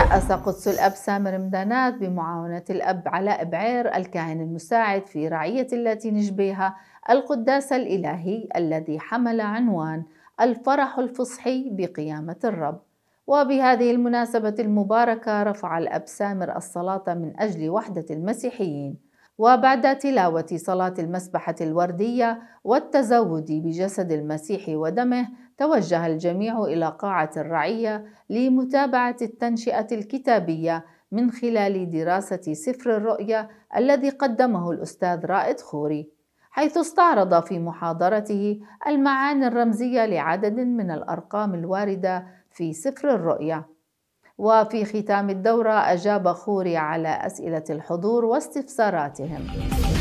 رأس قدس الأب سامر مدانات بمعاونة الأب علاء بعير الكاهن المساعد في رعية التي نجبيها القداس الإلهي الذي حمل عنوان الفرح الفصحي بقيامة الرب وبهذه المناسبة المباركة رفع الأب سامر الصلاة من أجل وحدة المسيحيين وبعد تلاوة صلاة المسبحة الوردية والتزود بجسد المسيح ودمه توجه الجميع إلى قاعة الرعية لمتابعة التنشئة الكتابية من خلال دراسة سفر الرؤيا الذي قدمه الأستاذ رائد خوري حيث استعرض في محاضرته المعاني الرمزية لعدد من الأرقام الواردة في سفر الرؤيا وفي ختام الدورة أجاب خوري على أسئلة الحضور واستفساراتهم